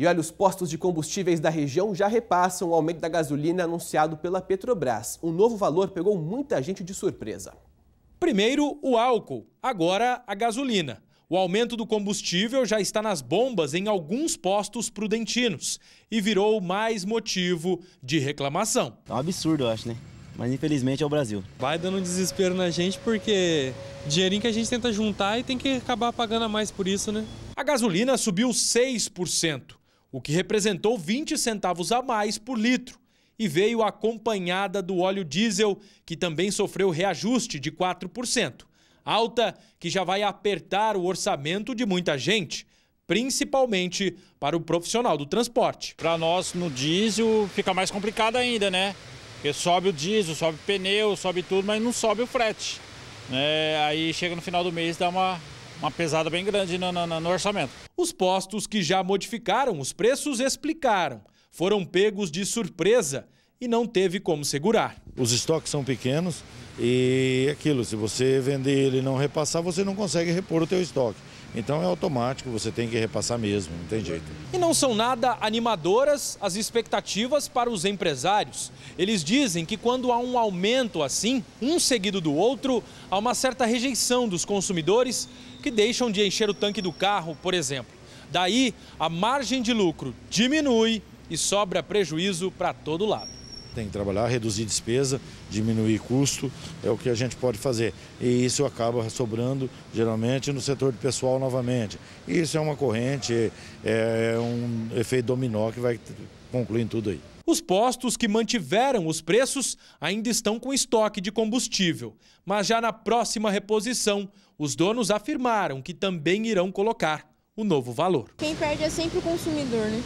E olha, os postos de combustíveis da região já repassam o aumento da gasolina anunciado pela Petrobras. Um novo valor pegou muita gente de surpresa. Primeiro o álcool, agora a gasolina. O aumento do combustível já está nas bombas em alguns postos prudentinos e virou mais motivo de reclamação. É um absurdo, eu acho, né? Mas infelizmente é o Brasil. Vai dando um desespero na gente porque dinheirinho que a gente tenta juntar e tem que acabar pagando a mais por isso, né? A gasolina subiu 6% o que representou 20 centavos a mais por litro e veio acompanhada do óleo diesel, que também sofreu reajuste de 4%. Alta que já vai apertar o orçamento de muita gente, principalmente para o profissional do transporte. Para nós, no diesel, fica mais complicado ainda, né? Porque sobe o diesel, sobe o pneu, sobe tudo, mas não sobe o frete. É, aí chega no final do mês, dá uma uma pesada bem grande no, no, no orçamento. Os postos que já modificaram os preços explicaram. Foram pegos de surpresa e não teve como segurar. Os estoques são pequenos e aquilo, se você vender ele e não repassar, você não consegue repor o teu estoque. Então é automático, você tem que repassar mesmo, não tem jeito. E não são nada animadoras as expectativas para os empresários. Eles dizem que quando há um aumento assim, um seguido do outro, há uma certa rejeição dos consumidores que deixam de encher o tanque do carro, por exemplo. Daí, a margem de lucro diminui e sobra prejuízo para todo lado tem que trabalhar, reduzir despesa, diminuir custo, é o que a gente pode fazer. E isso acaba sobrando, geralmente, no setor de pessoal novamente. E isso é uma corrente, é, é um efeito dominó que vai concluir em tudo aí. Os postos que mantiveram os preços ainda estão com estoque de combustível, mas já na próxima reposição, os donos afirmaram que também irão colocar o novo valor. Quem perde é sempre o consumidor, né?